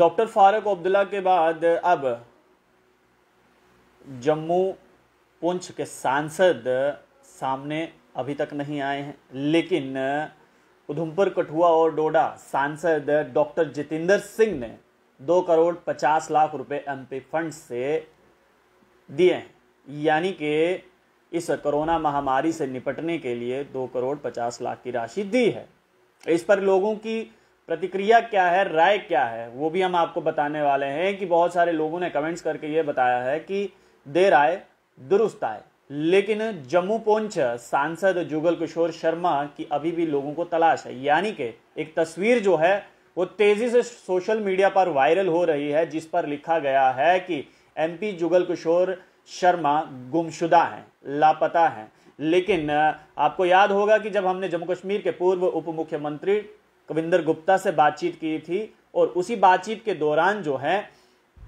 doctor Farooq Abdullah के बाद अब जम्मू पुंछ के सांसद सामने अभी तक नहीं आए हैं लेकिन उधमपुर कठुआ और डोडा सांसद डॉक्टर जितेंद्र सिंह ने दो करोड़ पचास लाख रुपए एमपी फंड से दिए हैं यानी कि इस कोरोना महामारी से निपटने के लिए दो करोड़ पचास लाख की राशि दी है इस पर लोगों की प्रतिक्रिया क्या है राय क्या है वो भी हम आपको बताने वाले हैं कि बहुत सारे लोगों ने कमेंट्स करके ये बताया है कि देर आए दुरुस्त आए लेकिन जम्मू पहुंच सांसद जुगल किशोर शर्मा की अभी भी लोगों को तलाश है यानी कि एक तस्वीर जो है वो तेजी से सोशल मीडिया पर वायरल हो रही है जिस पर लिखा गया है कि एमपी जुगल किशोर शर्मा गुमशुदा हैं लापता हैं लेकिन आपको याद होगा कि जब हमने जम्मू कश्मीर के पूर्व उप मुख्यमंत्री कविंदर गुप्ता से बातचीत की थी और उसी बातचीत के दौरान जो है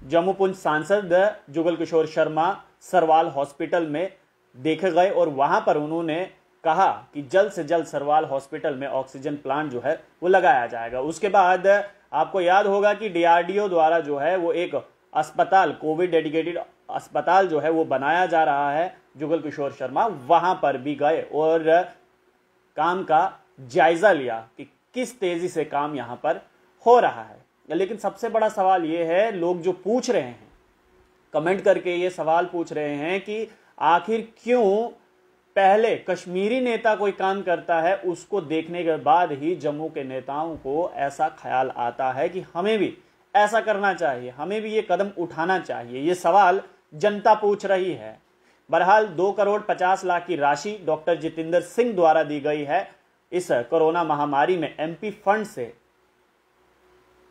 जम्मूपुंज सांसद जुगल किशोर शर्मा सरवाल हॉस्पिटल में देखे गए और वहां पर उन्होंने कहा कि जल्द से जल्द सरवाल हॉस्पिटल में ऑक्सीजन प्लांट जो है वो लगाया जाएगा उसके बाद आपको याद होगा कि डीआरडीओ द्वारा जो है वो एक अस्पताल कोविड डेडिकेटेड अस्पताल जो है वो बनाया जा रहा है जुगल किशोर शर्मा वहां पर भी गए और काम का जायजा लिया कि किस तेजी से काम यहां पर हो रहा है लेकिन सबसे बड़ा सवाल यह है लोग जो पूछ रहे हैं कमेंट करके ये सवाल पूछ रहे हैं कि आखिर क्यों पहले कश्मीरी नेता कोई काम करता है उसको देखने के बाद ही जम्मू के नेताओं को ऐसा ख्याल आता है कि हमें भी ऐसा करना चाहिए हमें भी ये कदम उठाना चाहिए ये सवाल जनता पूछ रही है बहरहाल दो करोड़ पचास लाख की राशि डॉक्टर जितेंद्र सिंह द्वारा दी गई है इस कोरोना महामारी में एमपी फंड से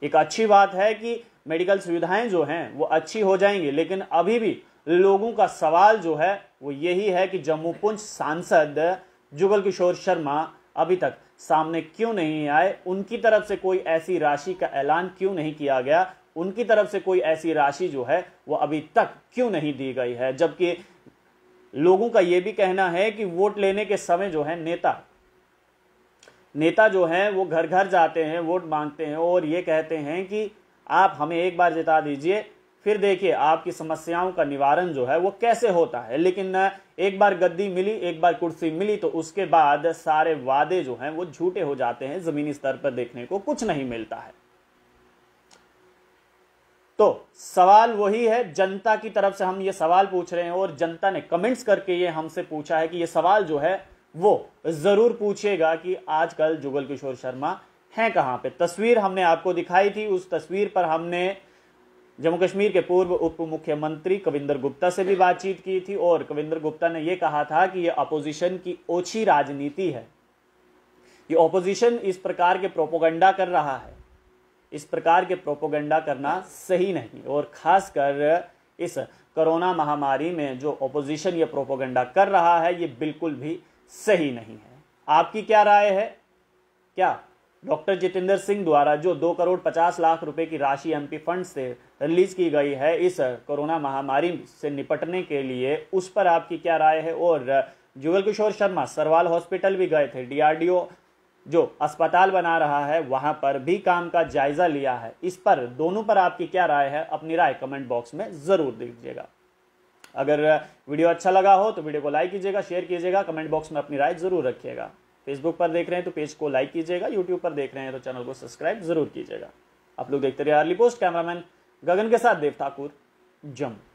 एक अच्छी बात है कि मेडिकल सुविधाएं जो हैं वो अच्छी हो जाएंगी लेकिन अभी भी लोगों का सवाल जो है वो यही है कि जम्मू पुंछ सांसद जुगल किशोर शर्मा अभी तक सामने क्यों नहीं आए उनकी तरफ से कोई ऐसी राशि का ऐलान क्यों नहीं किया गया उनकी तरफ से कोई ऐसी राशि जो है वो अभी तक क्यों नहीं दी गई है जबकि लोगों का ये भी कहना है कि वोट लेने के समय जो है नेता नेता जो हैं वो घर घर जाते हैं वोट मांगते हैं और ये कहते हैं कि आप हमें एक बार जिता दीजिए फिर देखिए आपकी समस्याओं का निवारण जो है वो कैसे होता है लेकिन एक बार गद्दी मिली एक बार कुर्सी मिली तो उसके बाद सारे वादे जो हैं वो झूठे हो जाते हैं जमीनी स्तर पर देखने को कुछ नहीं मिलता है तो सवाल वही है जनता की तरफ से हम ये सवाल पूछ रहे हैं और जनता ने कमेंट्स करके ये हमसे पूछा है कि ये सवाल जो है वो ज़रूर पूछेगा कि आजकल जुगल किशोर शर्मा हैं कहाँ पे तस्वीर हमने आपको दिखाई थी उस तस्वीर पर हमने जम्मू कश्मीर के पूर्व उप मुख्यमंत्री कविंदर गुप्ता से भी बातचीत की थी और कविंदर गुप्ता ने यह कहा था कि यह अपोजिशन की ओछी राजनीति है ये ऑपोजिशन इस प्रकार के प्रोपोगंडा कर रहा है इस प्रकार के प्रोपोगंडा करना सही नहीं और खासकर इस कोरोना महामारी में जो ऑपोजिशन ये प्रोपोगंडा कर रहा है ये बिल्कुल भी सही नहीं है आपकी क्या राय है क्या डॉक्टर जितेंद्र सिंह द्वारा जो दो करोड़ पचास लाख रुपए की राशि एमपी फंड से रिलीज की गई है इस कोरोना महामारी से निपटने के लिए उस पर आपकी क्या राय है और जुगल किशोर शर्मा सरवाल हॉस्पिटल भी गए थे डीआरडीओ जो अस्पताल बना रहा है वहां पर भी काम का जायजा लिया है इस पर दोनों पर आपकी क्या राय है अपनी राय कमेंट बॉक्स में जरूर दीजिएगा अगर वीडियो अच्छा लगा हो तो वीडियो को लाइक कीजिएगा शेयर कीजिएगा कमेंट बॉक्स में अपनी राय जरूर रखिएगा फेसबुक पर देख रहे हैं तो पेज को लाइक कीजिएगा यूट्यूब पर देख रहे हैं तो चैनल को सब्सक्राइब जरूर कीजिएगा आप लोग देखते रहिए अर्ली पोस्ट कैमरामैन गगन के साथ देव ठाकुर जम्मू